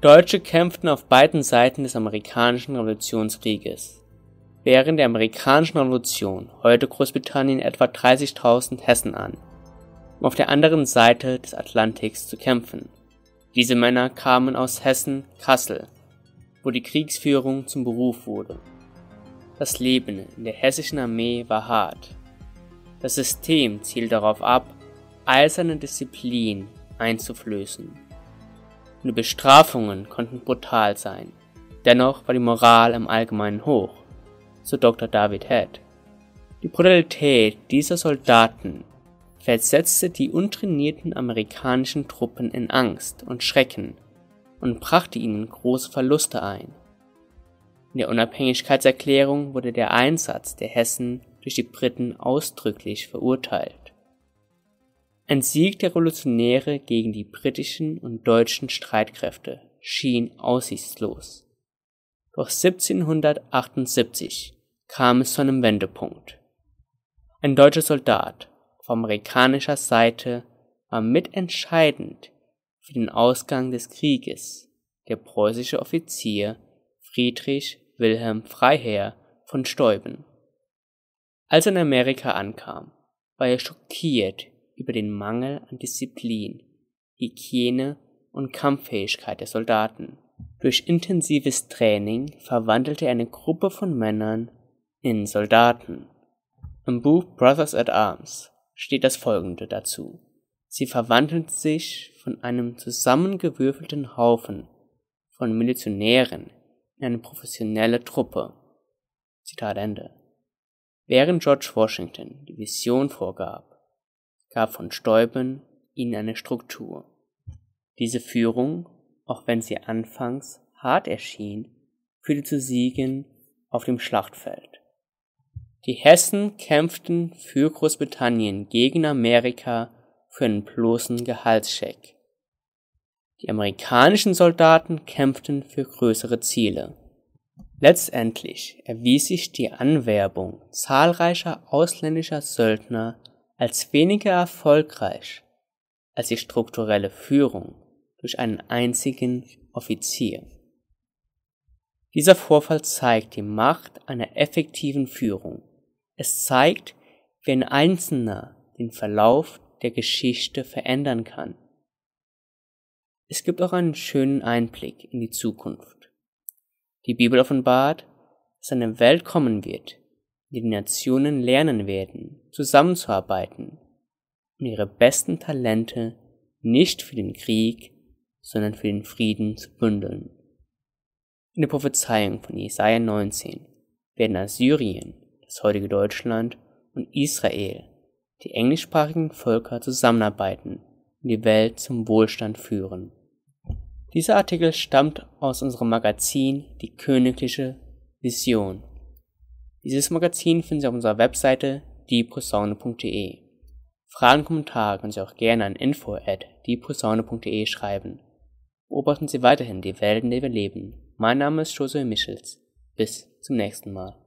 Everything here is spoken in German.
Deutsche kämpften auf beiden Seiten des Amerikanischen Revolutionskrieges. Während der Amerikanischen Revolution heuerte Großbritannien etwa 30.000 Hessen an, um auf der anderen Seite des Atlantiks zu kämpfen. Diese Männer kamen aus Hessen, Kassel, wo die Kriegsführung zum Beruf wurde. Das Leben in der hessischen Armee war hart. Das System zielt darauf ab, eiserne Disziplin einzuflößen und die Bestrafungen konnten brutal sein. Dennoch war die Moral im Allgemeinen hoch, so Dr. David Head. Die Brutalität dieser Soldaten versetzte die untrainierten amerikanischen Truppen in Angst und Schrecken und brachte ihnen große Verluste ein. In der Unabhängigkeitserklärung wurde der Einsatz der Hessen durch die Briten ausdrücklich verurteilt ein Sieg der Revolutionäre gegen die britischen und deutschen Streitkräfte schien aussichtslos. Doch 1778 kam es zu einem Wendepunkt. Ein deutscher Soldat auf amerikanischer Seite war mitentscheidend für den Ausgang des Krieges. Der preußische Offizier Friedrich Wilhelm Freiherr von Steuben. Als er in Amerika ankam, war er schockiert über den Mangel an Disziplin, Hygiene und Kampffähigkeit der Soldaten. Durch intensives Training verwandelte er eine Gruppe von Männern in Soldaten. Im Buch Brothers at Arms steht das folgende dazu. Sie verwandeln sich von einem zusammengewürfelten Haufen von Milizionären in eine professionelle Truppe. Zitat Ende. Während George Washington die Vision vorgab, gab von Stäuben ihnen eine Struktur. Diese Führung, auch wenn sie anfangs hart erschien, führte zu Siegen auf dem Schlachtfeld. Die Hessen kämpften für Großbritannien gegen Amerika für einen bloßen Gehaltscheck. Die amerikanischen Soldaten kämpften für größere Ziele. Letztendlich erwies sich die Anwerbung zahlreicher ausländischer Söldner als weniger erfolgreich als die strukturelle Führung durch einen einzigen Offizier. Dieser Vorfall zeigt die Macht einer effektiven Führung. Es zeigt, wie ein Einzelner den Verlauf der Geschichte verändern kann. Es gibt auch einen schönen Einblick in die Zukunft. Die Bibel offenbart, dass eine Welt kommen wird, die Nationen lernen werden, zusammenzuarbeiten und ihre besten Talente nicht für den Krieg, sondern für den Frieden zu bündeln. In der Prophezeiung von Jesaja 19 werden Assyrien, das heutige Deutschland und Israel, die englischsprachigen Völker zusammenarbeiten und die Welt zum Wohlstand führen. Dieser Artikel stammt aus unserem Magazin Die königliche Vision dieses Magazin finden Sie auf unserer Webseite dieposaune.de. Fragen und Kommentare können Sie auch gerne an info info@dieposaune.de schreiben. Beobachten Sie weiterhin die Welten, in der wir leben. Mein Name ist José Michels. Bis zum nächsten Mal.